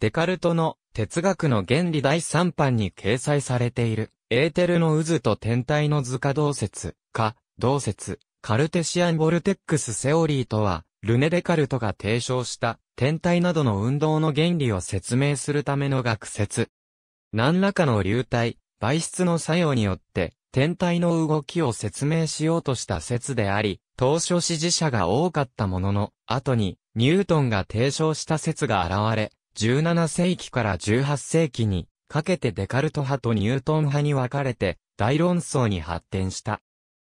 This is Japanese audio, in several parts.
デカルトの哲学の原理第3版に掲載されている、エーテルの渦と天体の図化動説、か、動説、カルテシアンボルテックスセオリーとは、ルネ・デカルトが提唱した天体などの運動の原理を説明するための学説。何らかの流体、媒質の作用によって、天体の動きを説明しようとした説であり、当初支持者が多かったものの、後に、ニュートンが提唱した説が現れ、17世紀から18世紀にかけてデカルト派とニュートン派に分かれて大論争に発展した。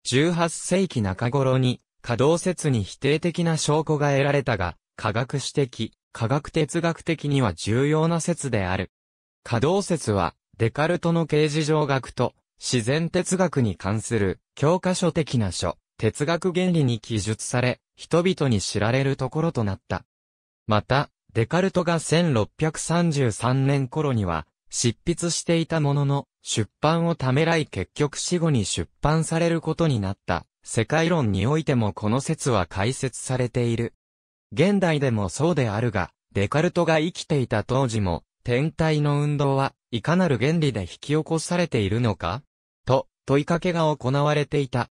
18世紀中頃に可動説に否定的な証拠が得られたが、科学史的、科学哲学的には重要な説である。可動説は、デカルトの形事上学と、自然哲学に関する教科書的な書、哲学原理に記述され、人々に知られるところとなった。また、デカルトが1633年頃には、執筆していたものの、出版をためらい結局死後に出版されることになった。世界論においてもこの説は解説されている。現代でもそうであるが、デカルトが生きていた当時も、天体の運動はいかなる原理で引き起こされているのかと、問いかけが行われていた。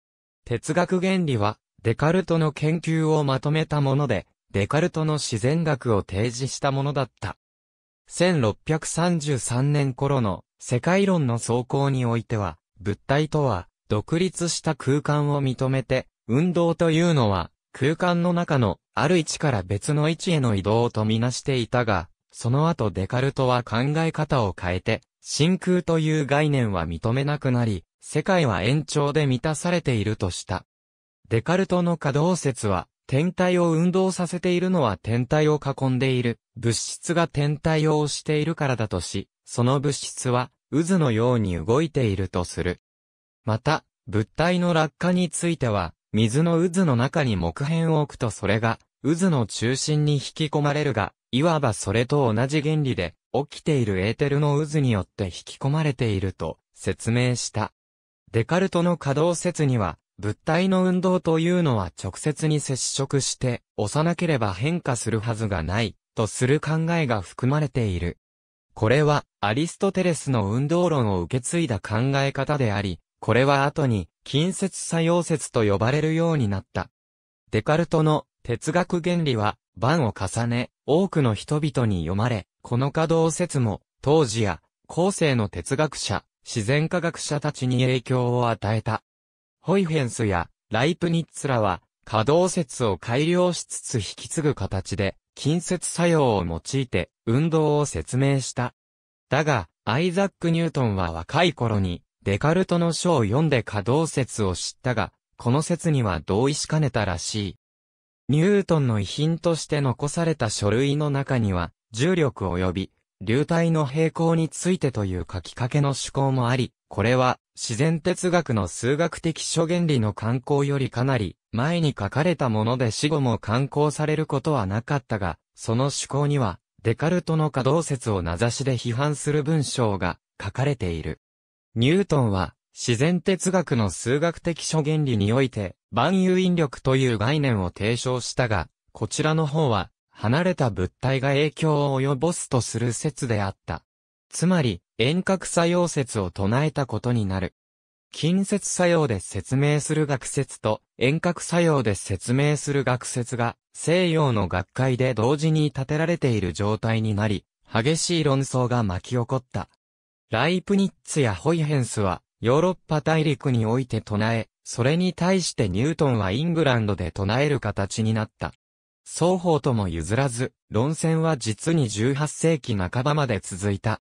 哲学原理は、デカルトの研究をまとめたもので、デカルトの自然学を提示したものだった。1633年頃の世界論の走行においては、物体とは独立した空間を認めて、運動というのは空間の中のある位置から別の位置への移動とみなしていたが、その後デカルトは考え方を変えて、真空という概念は認めなくなり、世界は延長で満たされているとした。デカルトの可動説は、天体を運動させているのは天体を囲んでいる物質が天体を押しているからだとし、その物質は渦のように動いているとする。また、物体の落下については、水の渦の中に木片を置くとそれが渦の中心に引き込まれるが、いわばそれと同じ原理で、起きているエーテルの渦によって引き込まれていると説明した。デカルトの稼働説には、物体の運動というのは直接に接触して、押さなければ変化するはずがない、とする考えが含まれている。これは、アリストテレスの運動論を受け継いだ考え方であり、これは後に、近接作用説と呼ばれるようになった。デカルトの哲学原理は、番を重ね、多くの人々に読まれ、この稼働説も、当時や、後世の哲学者、自然科学者たちに影響を与えた。ホイフェンスやライプニッツらは、可動説を改良しつつ引き継ぐ形で、近接作用を用いて運動を説明した。だが、アイザック・ニュートンは若い頃に、デカルトの書を読んで可動説を知ったが、この説には同意しかねたらしい。ニュートンの遺品として残された書類の中には、重力及び、流体の平行についてという書きかけの趣向もあり、これは自然哲学の数学的諸原理の観光よりかなり前に書かれたもので死後も観光されることはなかったが、その思考にはデカルトの可動説を名指しで批判する文章が書かれている。ニュートンは自然哲学の数学的諸原理において万有引力という概念を提唱したが、こちらの方は離れた物体が影響を及ぼすとする説であった。つまり、遠隔作用説を唱えたことになる。近接作用で説明する学説と遠隔作用で説明する学説が西洋の学会で同時に立てられている状態になり、激しい論争が巻き起こった。ライプニッツやホイヘンスはヨーロッパ大陸において唱え、それに対してニュートンはイングランドで唱える形になった。双方とも譲らず、論戦は実に18世紀半ばまで続いた。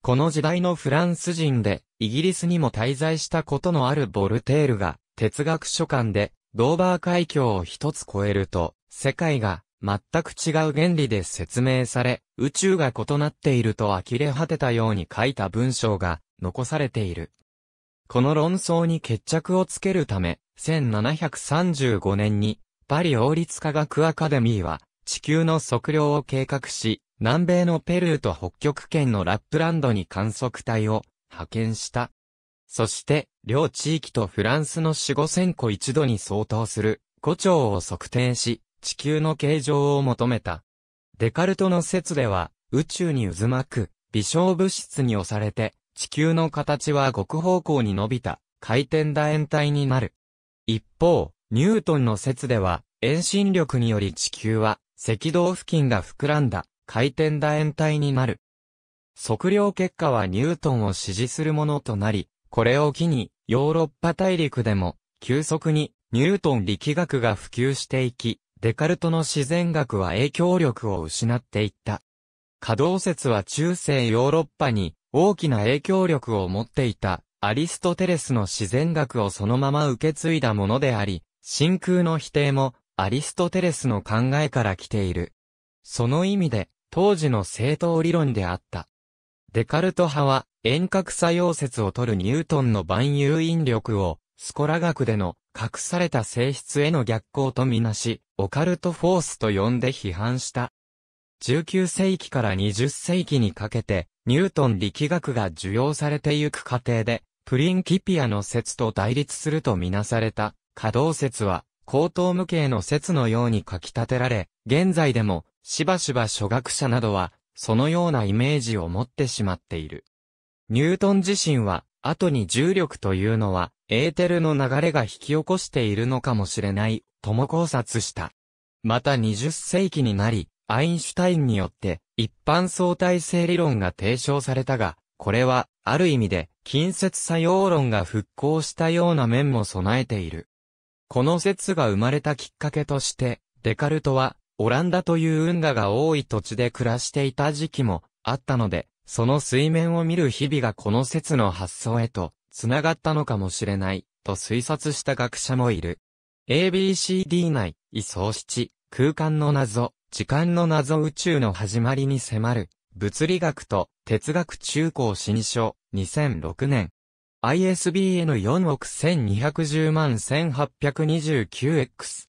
この時代のフランス人で、イギリスにも滞在したことのあるボルテールが、哲学書館で、ドーバー海峡を一つ超えると、世界が、全く違う原理で説明され、宇宙が異なっていると呆れ果てたように書いた文章が残されている。この論争に決着をつけるため、1735年にパリ王立科学アカデミーは地球の測量を計画し、南米のペルーと北極圏のラップランドに観測隊を派遣した。そして、両地域とフランスの四五千個一度に相当する五兆を測定し、地球の形状を求めた。デカルトの説では、宇宙に渦巻く、微小物質に押されて、地球の形は極方向に伸びた、回転楕円体になる。一方、ニュートンの説では、遠心力により地球は、赤道付近が膨らんだ回転楕円体になる。測量結果はニュートンを支持するものとなり、これを機にヨーロッパ大陸でも急速にニュートン力学が普及していき、デカルトの自然学は影響力を失っていった。可動説は中世ヨーロッパに大きな影響力を持っていたアリストテレスの自然学をそのまま受け継いだものであり、真空の否定もアリストテレスの考えから来ている。その意味で、当時の正当理論であった。デカルト派は、遠隔作用説を取るニュートンの万有引力を、スコラ学での隠された性質への逆行とみなし、オカルトフォースと呼んで批判した。19世紀から20世紀にかけて、ニュートン力学が受容されてゆく過程で、プリンキピアの説と対立するとみなされた、可動説は、高等無形の説のように書き立てられ、現在でも、しばしば初学者などは、そのようなイメージを持ってしまっている。ニュートン自身は、後に重力というのは、エーテルの流れが引き起こしているのかもしれない、とも考察した。また20世紀になり、アインシュタインによって、一般相対性理論が提唱されたが、これは、ある意味で、近接作用論が復興したような面も備えている。この説が生まれたきっかけとして、デカルトは、オランダという運河が多い土地で暮らしていた時期もあったので、その水面を見る日々がこの説の発想へと、繋がったのかもしれない、と推察した学者もいる。ABCD 内、位相七、空間の謎、時間の謎宇宙の始まりに迫る、物理学と哲学中高新書、2006年、ISBN4 億1210万 1829X。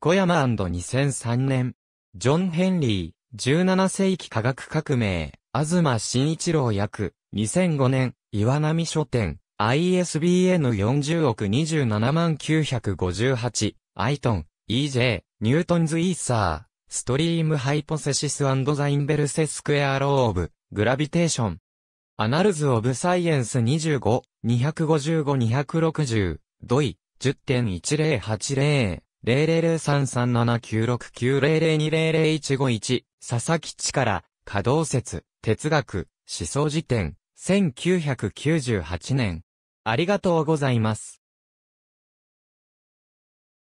小山 &2003 年。ジョン・ヘンリー、17世紀科学革命、東新一郎役、2005年、岩波書店、ISBN40 億27万958、アイトン、EJ、ニュートンズ・イーサー、ストリーム・ハイポセシス・ザ・インベルセ・スクエア・ローブ、グラビテーション。アナルズ・オブ・サイエンス25、255-260、ドイ、10.1080、00337969002001551、佐々木地から、稼働説、哲学、思想辞典、1998年。ありがとうございます。